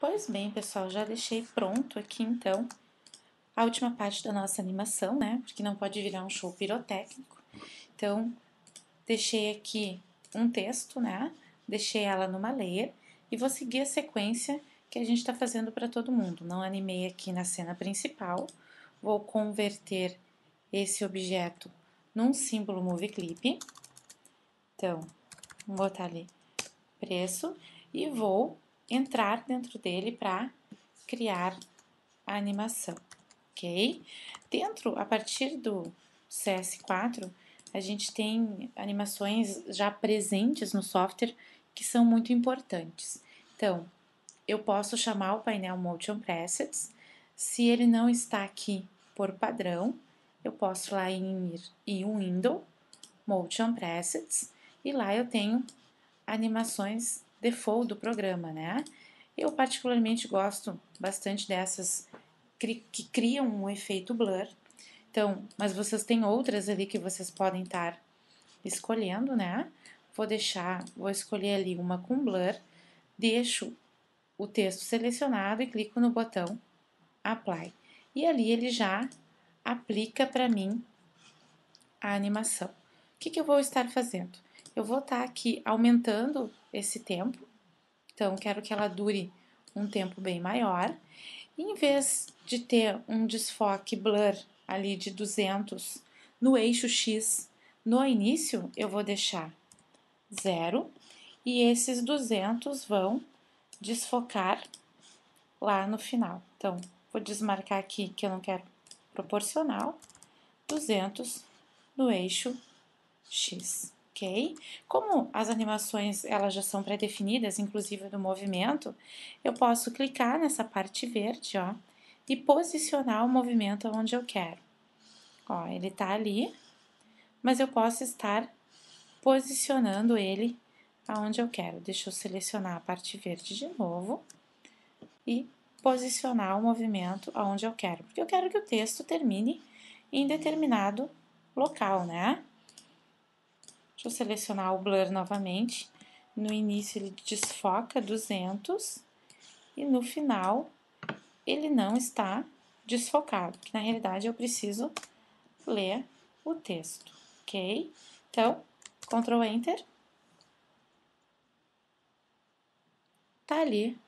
Pois bem, pessoal, já deixei pronto aqui, então, a última parte da nossa animação, né? Porque não pode virar um show pirotécnico. Então, deixei aqui um texto, né? Deixei ela numa layer e vou seguir a sequência que a gente está fazendo para todo mundo. Não animei aqui na cena principal, vou converter esse objeto num símbolo movie Clip. Então, vou botar ali preço e vou entrar dentro dele para criar a animação, ok? Dentro, a partir do CS4, a gente tem animações já presentes no software que são muito importantes. Então, eu posso chamar o painel Motion Presets. Se ele não está aqui por padrão, eu posso ir lá em ir Window, Motion Presets, e lá eu tenho animações default do programa, né? Eu particularmente gosto bastante dessas que criam um efeito blur. Então, mas vocês têm outras ali que vocês podem estar escolhendo, né? Vou deixar, vou escolher ali uma com blur, deixo o texto selecionado e clico no botão apply. E ali ele já aplica para mim a animação. O que, que eu vou estar fazendo? Eu vou estar aqui aumentando esse tempo. Então, quero que ela dure um tempo bem maior. E em vez de ter um desfoque blur ali de 200 no eixo X no início, eu vou deixar zero e esses 200 vão desfocar lá no final. Então, vou desmarcar aqui que eu não quero proporcional, 200 no eixo X ok? Como as animações elas já são pré-definidas, inclusive do movimento, eu posso clicar nessa parte verde, ó, e posicionar o movimento onde eu quero. Ó, ele está ali, mas eu posso estar posicionando ele aonde eu quero. Deixa eu selecionar a parte verde de novo e posicionar o movimento aonde eu quero, porque eu quero que o texto termine em determinado local, né? Deixa eu selecionar o blur novamente. No início ele desfoca 200 e no final ele não está desfocado, que na realidade eu preciso ler o texto, ok? Então, Ctrl Enter. Tá ali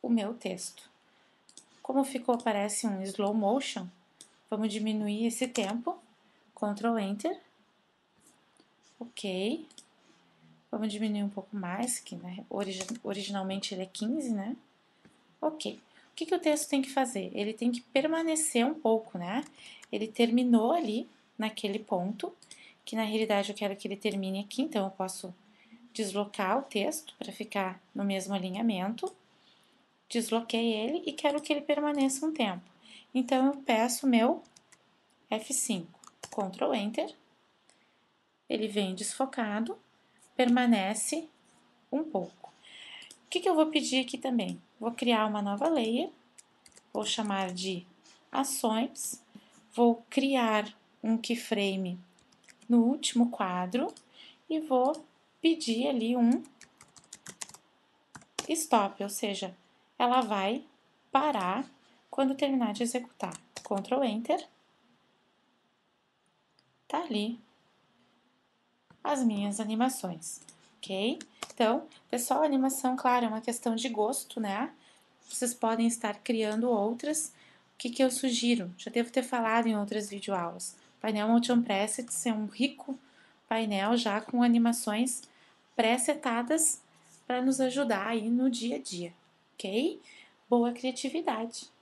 o meu texto. Como ficou, parece um slow motion, vamos diminuir esse tempo, Ctrl Enter Ok. Vamos diminuir um pouco mais, que né, origi originalmente ele é 15, né? Ok. O que, que o texto tem que fazer? Ele tem que permanecer um pouco, né? Ele terminou ali, naquele ponto, que na realidade eu quero que ele termine aqui, então eu posso deslocar o texto para ficar no mesmo alinhamento. Desloquei ele e quero que ele permaneça um tempo. Então eu peço meu F5, Ctrl Enter, ele vem desfocado, permanece um pouco. O que, que eu vou pedir aqui também? Vou criar uma nova layer, vou chamar de ações, vou criar um keyframe no último quadro e vou pedir ali um stop, ou seja, ela vai parar quando terminar de executar. Ctrl Enter. Tá ali as minhas animações, ok? Então, pessoal, animação, claro, é uma questão de gosto, né? Vocês podem estar criando outras. O que, que eu sugiro? Já devo ter falado em outras videoaulas. O painel Motion Presets é um rico painel já com animações pré-setadas para nos ajudar aí no dia a dia, ok? Boa criatividade!